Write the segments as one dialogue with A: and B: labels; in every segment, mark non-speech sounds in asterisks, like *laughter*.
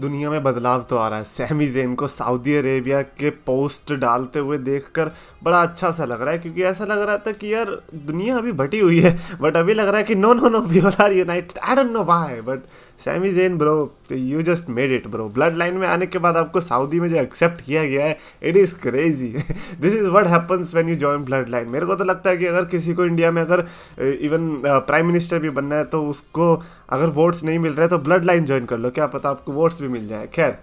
A: दुनिया में बदलाव तो आ रहा है सैमी जेन को सऊदी अरेबिया के पोस्ट डालते हुए देखकर बड़ा अच्छा सा लग रहा है क्योंकि ऐसा लग रहा था कि यार दुनिया अभी बटी हुई है बट अभी लग रहा है कि no no no we all are united I don't know why but Sami Zayn bro you just made it bro bloodline में आने के बाद आपको सऊदी में जो एक्सेप्ट किया गया है it is crazy this is what happens when you join bloodline मेरे को तो लगता है कि अगर किसी को इंडिया में अगर इवन प्राइम मिनिस्टर भी बनना है तो उसको अगर वोट्स नहीं मिल रहे तो ब्लड लाइन ज्वाइन कर लो क्या पता आपको वोट्स भी मिल जाए खैर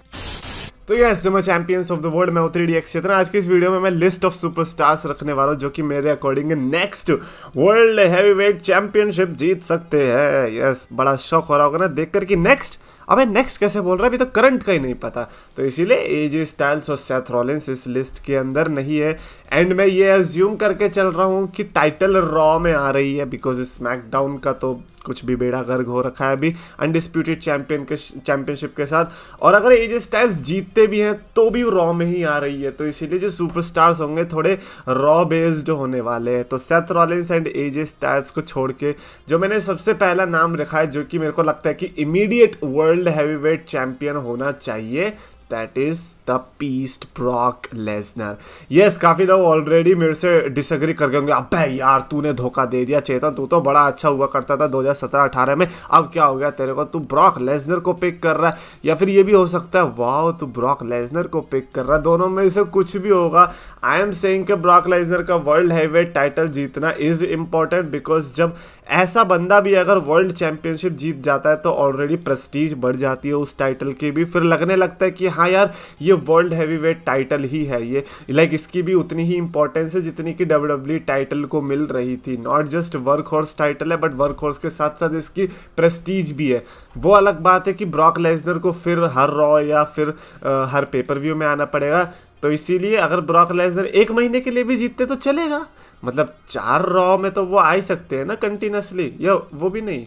A: तो ये जमा चैंपियंस ऑफ द वर्ल्ड मैं थ्री डी एक्स क्षेत्र आज के इस वीडियो में मैं लिस्ट ऑफ सुपरस्टार्स रखने वाला हूँ जो कि मेरे according next world heavyweight championship जीत सकते हैं यस बड़ा शौक हो रहा होगा ना देखकर कि नेक्स्ट अब नेक्स्ट कैसे बोल रहा है अभी तो करंट का ही नहीं पता तो इसीलिए एजे स्टाइल्स और सेथ रॉलेंस इस लिस्ट के अंदर नहीं है एंड मैं ये एज्यूम करके चल रहा हूँ कि टाइटल रॉ में आ रही है बिकॉज स्मैकडाउन का तो कुछ भी बेड़ा गर्ग हो रखा है अभी अनडिस्प्यूटेड चैंपियन के चैंपियनशिप के साथ और अगर एज स्टाइल्स जीतते भी हैं तो भी रॉ में ही आ रही है तो इसीलिए जो सुपरस्टार्स होंगे थोड़े रॉ बेस्ड होने वाले हैं तो Seth Rollins and Edge Styles को छोड़ के जो मैंने सबसे पहला नाम रखा है जो कि मेरे को लगता है कि immediate world world heavyweight champion होना चाहिए that is the beast Brock Lesnar yes काफ़ी लोग ऑलरेडी मेरे से डिसएग्री करके होंगे अब यार तूने धोखा दे दिया चेतन तू तो बड़ा अच्छा हुआ करता था 2017-18 में अब क्या हो गया तेरे को तू ब्रॉक लेजनर को पिक कर रहा है या फिर ये भी हो सकता है वाह तू ब्रॉक लेजनर को पिक कर रहा है दोनों में से कुछ भी होगा आई एम सेइंग कि ब्रॉक लेजनर का वर्ल्ड हैवेट टाइटल जीतना इज इंपॉर्टेंट बिकॉज जब ऐसा बंदा भी अगर वर्ल्ड चैंपियनशिप जीत जाता है तो ऑलरेडी प्रेस्टीज बढ़ जाती है उस टाइटल की भी फिर लगने लगता है कि हाँ यार ये वर्ल्ड वेट टाइटल ही है ये लाइक इसकी भी उतनी ही इंपॉर्टेंस है जितनी कि डब्ल्यू टाइटल e को मिल रही थी not just workhorse title है बट वर्क हॉर्स के साथ साथ इसकी प्रेस्टीज भी है वो अलग बात है कि ब्रॉक लेजनर को फिर हर रॉ या फिर आ, हर पेपर व्यू में आना पड़ेगा तो इसीलिए अगर ब्रॉक लेजनर एक महीने के लिए भी जीतते तो चलेगा मतलब चार रॉ में तो वो आ ही सकते हैं ना कंटिन्यूसली या वो भी नहीं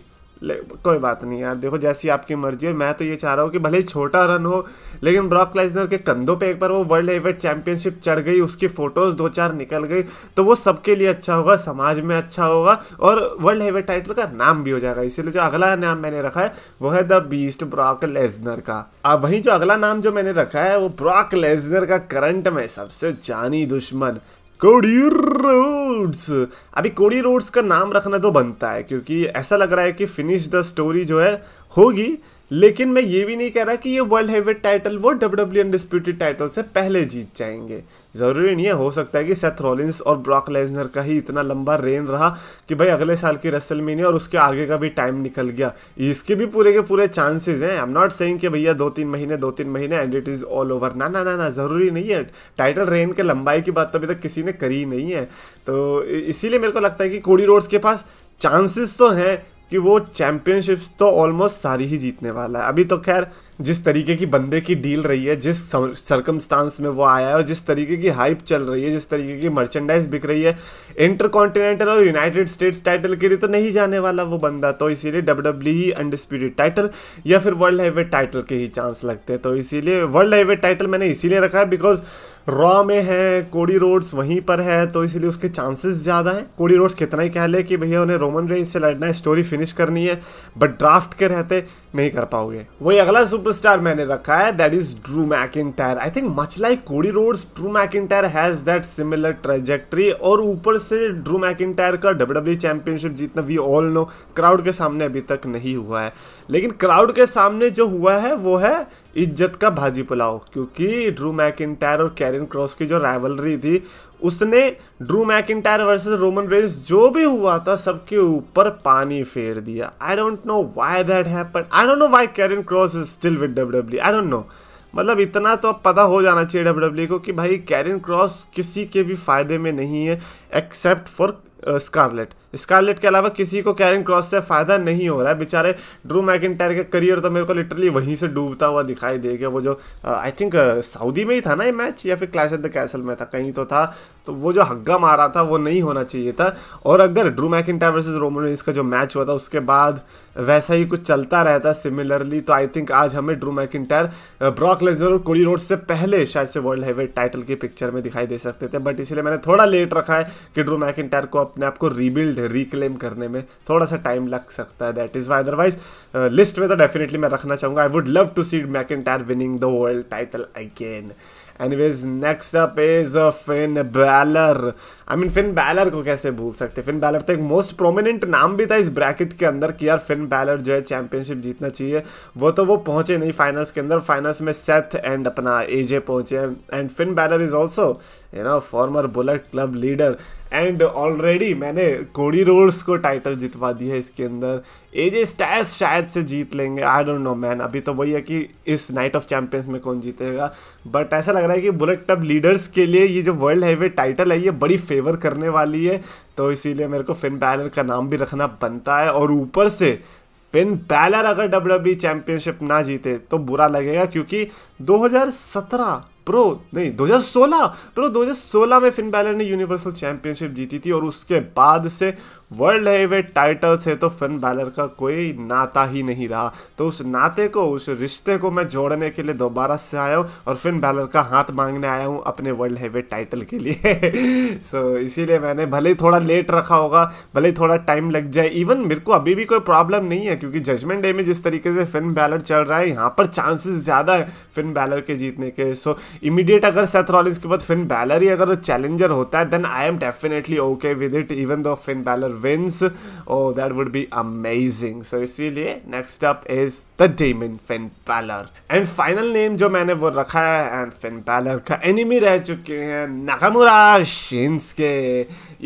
A: कोई बात नहीं यार देखो जैसी आपकी मर्जी है मैं तो ये चाह रहा हूँ कि भले ही छोटा रन हो लेकिन ब्रॉक लेसनर के कंधों पे एक बार वो वर्ल्ड हेवेट चैंपियनशिप चढ़ गई उसकी फ़ोटोज़ दो चार निकल गई तो वो सबके लिए अच्छा होगा समाज में अच्छा होगा और वर्ल्ड हेवेट टाइटल का नाम भी हो जाएगा इसीलिए जो अगला नाम मैंने रखा है वो है द बीस्ट ब्रॉक लेजनर का अब वहीं जो अगला नाम जो मैंने रखा है वो ब्रॉक लेजनर का करंट में सबसे जानी दुश्मन कोडी रोड्स अभी कोडी रोड्स का नाम रखना तो बनता है क्योंकि ऐसा लग रहा है कि फिनिश द स्टोरी जो है होगी लेकिन मैं ये भी नहीं कह रहा कि ये वर्ल्ड हैवेट टाइटल वो डब्ल्यू अनडिस्प्यूटेड टाइटल से पहले जीत जाएंगे ज़रूरी नहीं है हो सकता है कि सेथ रॉलिंस और ब्रॉक लेजनर का ही इतना लंबा रेन रहा कि भाई अगले साल की रसल में नहीं और उसके आगे का भी टाइम निकल गया इसके भी पूरे के पूरे चांसेस हैं आई एम नॉट सेइंग कि भैया दो तीन महीने दो तीन महीने and it is all over ना ना ना ना ज़रूरी नहीं है टाइटल रेन के लंबाई की बात तो अभी तक किसी ने करी नहीं है तो इसीलिए मेरे को लगता है कि कोडी रोड्स के पास चांसेस तो हैं कि वो चैम्पियनशिप्स तो ऑलमोस्ट सारी ही जीतने वाला है अभी तो खैर जिस तरीके की बंदे की डील रही है जिस सर्कमस्टांस में वो आया है और जिस तरीके की हाइप चल रही है जिस तरीके की मर्चेंडाइज बिक रही है इंटर कॉन्टिनेंटल और यूनाइटेड स्टेट्स टाइटल के लिए तो नहीं जाने वाला वो बंदा तो इसीलिए डब्ल्यू डब्ल्यू ही अनडिस्प्यूटेड टाइटल या फिर वर्ल्ड हाईवे टाइटल के ही चांस लगते हैं तो इसीलिए वर्ल्ड हाईवे टाइटल मैंने इसीलिए रखा है बिकॉज रॉ में है कोडी रोड्स वहीं पर है तो इसीलिए उसके चांसेस ज़्यादा हैं कोडी रोड्स कितना ही कह ले कि भैया उन्हें रोमन रेंज से लड़ना है स्टोरी फिनिश करनी है बट ड्राफ्ट के रहते नहीं कर पाओगे वही अगला सुपर सुपरस्टार मैंने रखा है that is Drew McIntyre I think much like Cody Rhodes Drew tyre has that similar trajectory और ऊपर से ड्रू मैक इन टायर का डब्ल्यू डब्ल्यू चैंपियनशिप जीतना वी ऑल नो क्राउड के सामने अभी तक नहीं हुआ है लेकिन क्राउड के सामने जो हुआ है वो है इज्जत का भाजी पुलाव क्योंकि ड्रू मैक इन टायर और कैरिन क्रॉस की जो राइवलरी थी उसने Drew McIntyre versus Roman Reigns जो भी हुआ था सबके ऊपर पानी फेर दिया I don't know why that happen I don't know why Karrion Kross is still with W I don't know मतलब इतना तो अब पता हो जाना चाहिए डब्ल्यू e को कि भाई कैरिन क्रॉस किसी के भी फायदे में नहीं है एक्सेप्ट फॉर स्कारलेट स्कारलेट के अलावा किसी को कैरिंग क्रॉस से फ़ायदा नहीं हो रहा है बेचारे ड्रू मैक के करियर तो मेरे को लिटरली वहीं से डूबता हुआ दिखाई दे गया वो जो आई थिंक सऊदी में ही था ना ये मैच या फिर क्लैश ऑफ द कैसल में था कहीं तो था तो वो जो हग्गा मारा था वो नहीं होना चाहिए था और अगर Drew McIntyre versus Roman Reigns का जो मैच हुआ था उसके बाद वैसा ही कुछ चलता रहता सिमिलरली तो आई थिंक आज हमें ड्रू मैकिनटायर ब्रॉक लेजर और कोडी रोड से पहले शायद से वर्ल्ड हेवेट टाइटल की पिक्चर में दिखाई दे सकते थे बट इसलिए मैंने थोड़ा लेट रखा है कि ड्रू मैक को अब अपने आप को रीबिल्ड रिक्लेम करने में थोड़ा सा टाइम लग सकता है that is why otherwise list में तो डेफिनेटली मैं रखना चाहूंगा I would love to see McIntyre winning the world title again anyways next up is Finn Balor I mean Finn Balor को कैसे भूल सकते फिन बैलर तो एक मोस्ट प्रोमिनेंट नाम भी था इस ब्रैकेट के अंदर कि यार फिन बैलर जो है चैंपियनशिप जीतना चाहिए वो तो वो पहुंचे नहीं फाइनल्स के अंदर फाइनल्स में सेथ एंड अपना एजे पहुंचे and Finn Balor is also you know former Bullet Club leader and already मैंने कोडी रोड्स को टाइटल जितवा दी है इसके अंदर एजे स्टाइल्स शायद से जीत लेंगे आई डोंट नो मैन अभी तो वही है कि इस नाइट ऑफ चैंपियंस में कौन जीतेगा बट ऐसा लग रहा है कि बुलेट टब लीडर्स के लिए ये जो वर्ल्ड हाईवे टाइटल है ये बड़ी फेवर करने वाली है तो इसीलिए मेरे को फिन बैलर का नाम भी रखना बनता है और ऊपर से फिन बैलर अगर डब्ल्यू चैंपियनशिप e ना जीते तो बुरा लगेगा क्योंकि 2017 प्रो नहीं 2016 प्रो 2016 में फिन बैलर ने यूनिवर्सल चैंपियनशिप जीती थी और उसके बाद से वर्ल्ड वे टाइटल से तो फिन बैलर का कोई नाता ही नहीं रहा तो उस नाते को उस रिश्ते को मैं जोड़ने के लिए दोबारा से आया हूँ और फिन बैलर का हाथ मांगने आया हूँ अपने वर्ल्ड हेवीवेट टाइटल के लिए सो *laughs* so, इसीलिए मैंने भले ही थोड़ा लेट रखा होगा भले ही थोड़ा टाइम लग जाए इवन मेरे को अभी भी कोई प्रॉब्लम नहीं है क्योंकि जजमेंट डे में जिस तरीके से फिन बैलर चल रहा है यहाँ पर चांसेस ज़्यादा है फिन बैलर के जीतने के सो इमिडिएट इमीडिएट अगर सेथ रॉलिंस के बाद फिन बैलर ही अगर चैलेंजर होता है then I am definitely okay with it even though Finn Balor wins. Oh, that would be amazing. So इसीलिए next up is the demon Finn Balor. And final name जो मैंने वो रखा है एंड Finn Balor का enemy रह चुके हैं नाकामुरा शिंसके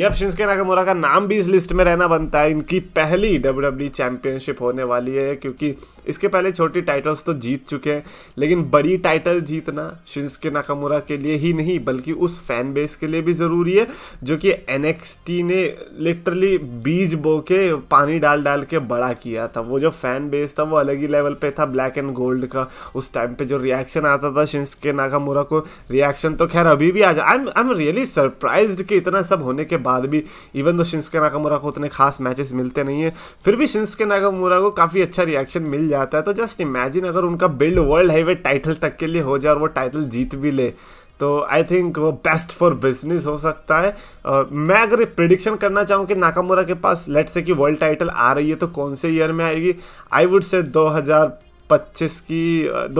A: यब शिंसके नाकामुरा का नाम भी इस लिस्ट में रहना बनता है इनकी पहली डब्ल्यू डब्ल्यू चैंपियनशिप होने वाली है क्योंकि इसके पहले छोटी टाइटल्स तो जीत चुके हैं लेकिन बड़ी टाइटल जीतना शिंसके नाकामुरा के लिए ही नहीं बल्कि उस फैन बेस के लिए भी ज़रूरी है जो कि एन ने लिटरली बीज बो के पानी डाल डाल के बड़ा किया था वो जो फैन बेस था वो अलग ही लेवल पे था ब्लैक एंड गोल्ड का उस टाइम पे जो रिएक्शन आता था के नाकामुरा को रिएक्शन तो खैर अभी भी आ जा I I am really surprise कि इतना सब होने के बाद भी इवन तो के नाकामुरा को उतने खास मैचेस मिलते नहीं है फिर भी के नाकामुरा को काफ़ी अच्छा रिएक्शन मिल जाता है तो जस्ट इमेजिन अगर उनका बिल्ड वर्ल्ड हाईवे टाइटल तक के लिए हो जाए और वो टाइटल जीत भी ले तो आई थिंक वो बेस्ट फॉर बिजनेस हो सकता है uh, मैं अगर प्रिडिक्शन करना चाहूँ कि नाकामोरा के पास लेट से कि वर्ल्ड टाइटल आ रही है तो कौन से ईयर में आएगी आई वुड से 2025 की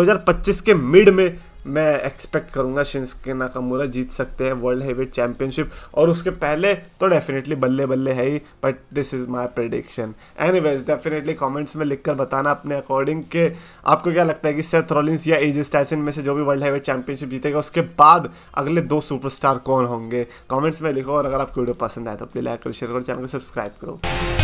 A: 2025 के मिड में मैं एक्सपेक्ट करूंगा शिंसके नाकामूरा जीत सकते हैं वर्ल्ड हेवीवेट चैंपियनशिप और उसके पहले तो डेफिनेटली बल्ले बल्ले है ही but this is my prediction anyways definitely comments में लिख कर बताना अपने अकॉर्डिंग के आपको क्या लगता है कि सेथ रॉलिंस या एज स्टैसिन में से जो भी वर्ल्ड हेवीवेट चैंपियनशिप जीतेगा उसके बाद अगले दो सुपरस्टार कौन होंगे कॉमेंट्स में लिखो और अगर आपको वीडियो पसंद आए तो अपने लाइक करो शेयर करो चैनल को सब्सक्राइब करो